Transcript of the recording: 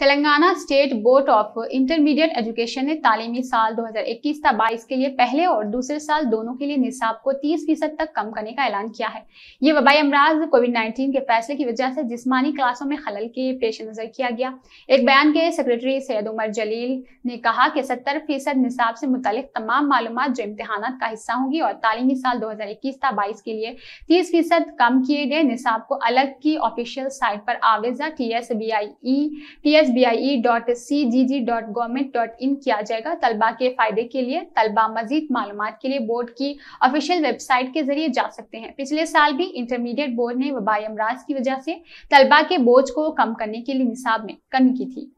Telangana state board of intermediate education ने तालीमी साल 2021-22 के लिए पहले और दूसरे साल दोनों के लिए निसाब को 30 फीसद तक कम करने का ऐलान किया है ये वबाई अमराज कोविड 19 के फैसले की वजह से जिस्मानी क्लासों में खलल के पेश नजर किया गया एक बयान के सेक्रेटरी सैद उमर जलील ने कहा कि सत्तर फीसद निसाब से मुतल तमाम मालूम जो इम्तहान का हिस्सा होंगी और तालीमी साल दो हज़ार इक्कीस के लिए तीस फीसद कम किए गए निसाब को अलग की ऑफिशियल साइट पर आवेजा T S B I E T S S dot in किया जाएगा तलबा के फायदे के लिए तलबा मजीद मालूम के लिए बोर्ड की ऑफिशियल वेबसाइट के जरिए जा सकते हैं पिछले साल भी इंटरमीडिएट बोर्ड ने वबाई अमराज की वजह से तलबा के बोझ को कम करने के लिए निसाब में कमी की थी